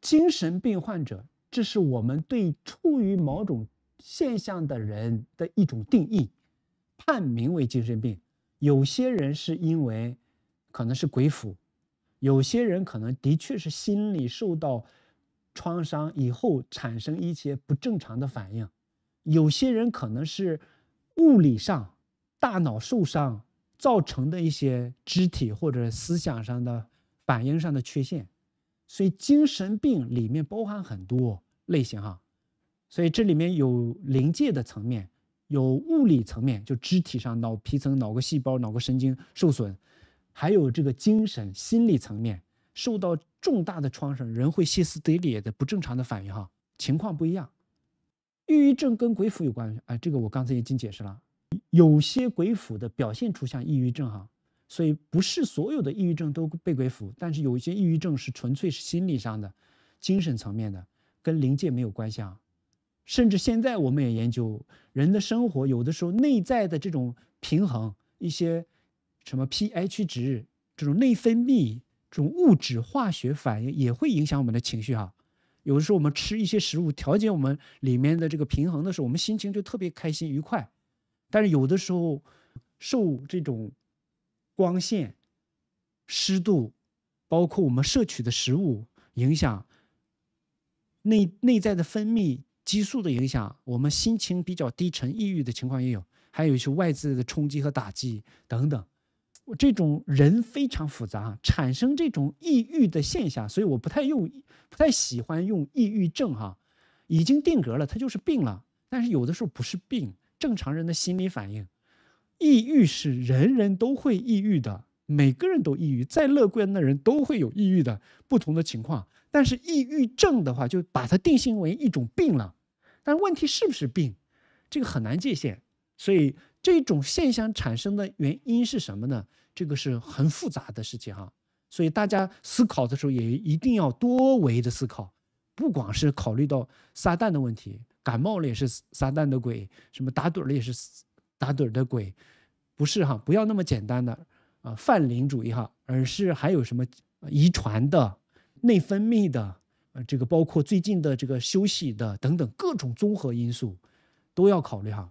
精神病患者，这是我们对处于某种现象的人的一种定义，判名为精神病。有些人是因为可能是鬼斧，有些人可能的确是心理受到创伤以后产生一些不正常的反应，有些人可能是物理上大脑受伤造成的一些肢体或者思想上的反应上的缺陷。所以精神病里面包含很多类型哈，所以这里面有临界的层面，有物理层面，就肢体上脑皮层、脑个细胞、脑个神经受损，还有这个精神心理层面受到重大的创伤，人会歇斯底里的不正常的反应哈，情况不一样。抑郁症跟鬼斧有关啊，这个我刚才已经解释了，有些鬼斧的表现出像抑郁症哈。所以不是所有的抑郁症都被鬼附，但是有一些抑郁症是纯粹是心理上的、精神层面的，跟灵界没有关系啊。甚至现在我们也研究人的生活，有的时候内在的这种平衡，一些什么 pH 值、这种内分泌、这种物质化学反应也会影响我们的情绪啊。有的时候我们吃一些食物调节我们里面的这个平衡的时候，我们心情就特别开心愉快。但是有的时候受这种光线、湿度，包括我们摄取的食物影响内内在的分泌激素的影响，我们心情比较低沉、抑郁的情况也有，还有一些外在的冲击和打击等等。我这种人非常复杂，产生这种抑郁的现象，所以我不太用、不太喜欢用“抑郁症”哈，已经定格了，它就是病了。但是有的时候不是病，正常人的心理反应。抑郁是人人都会抑郁的，每个人都抑郁，再乐观的人都会有抑郁的不同的情况。但是抑郁症的话，就把它定性为一种病了。但问题是不是病，这个很难界限。所以这种现象产生的原因是什么呢？这个是很复杂的事情哈。所以大家思考的时候也一定要多维的思考，不光是考虑到撒旦的问题，感冒了也是撒旦的鬼，什么打盹了也是打盹的鬼。不是哈，不要那么简单的啊泛灵主义哈，而是还有什么遗传的、内分泌的，呃，这个包括最近的这个休息的等等各种综合因素，都要考虑哈。